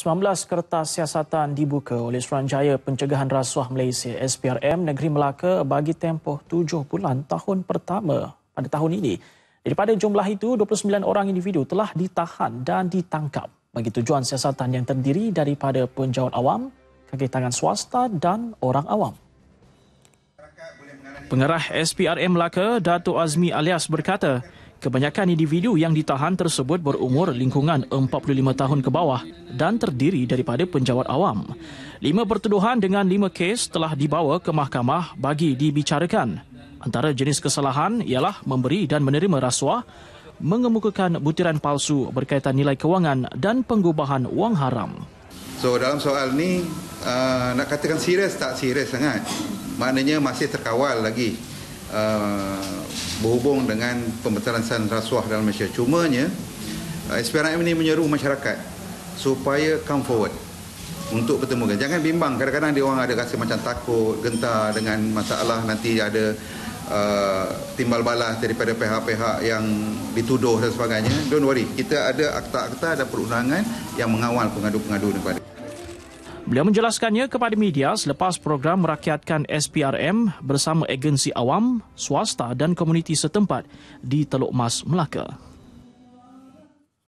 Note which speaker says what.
Speaker 1: 19 kertas siasatan dibuka oleh Suruhanjaya Pencegahan Rasuah Malaysia SPRM Negeri Melaka bagi tempoh 7 bulan tahun pertama pada tahun ini. Daripada jumlah itu, 29 orang individu telah ditahan dan ditangkap bagi tujuan siasatan yang terdiri daripada penjawat awam, kaki tangan swasta dan orang awam. Pengarah SPRM Melaka, Dato' Azmi alias berkata, Kebanyakan individu yang ditahan tersebut berumur lingkungan 45 tahun ke bawah dan terdiri daripada penjawat awam. Lima pertuduhan dengan lima kes telah dibawa ke mahkamah bagi dibicarakan. Antara jenis kesalahan ialah memberi dan menerima rasuah, mengemukakan butiran palsu berkaitan nilai kewangan dan pengubahan
Speaker 2: wang haram. So dalam soal ni uh, nak katakan serius tak serius sangat. Maknanya masih terkawal lagi. Uh, berhubung dengan pembatalan rasuah dalam Malaysia. Cumanya, uh, SPRM ini menyeru masyarakat supaya come forward untuk bertemu. Jangan bimbang. Kadang-kadang dia orang ada rasa macam takut, gentar dengan masalah nanti ada uh, timbal balas daripada pihak-pihak yang dituduh dan sebagainya. Don't worry. Kita ada akta-akta dan perundangan yang mengawal pengadu-pengadu daripada.
Speaker 1: Beliau menjelaskannya kepada media selepas program merakyatkan SPRM bersama agensi awam, swasta dan komuniti setempat di Teluk Mas, Melaka.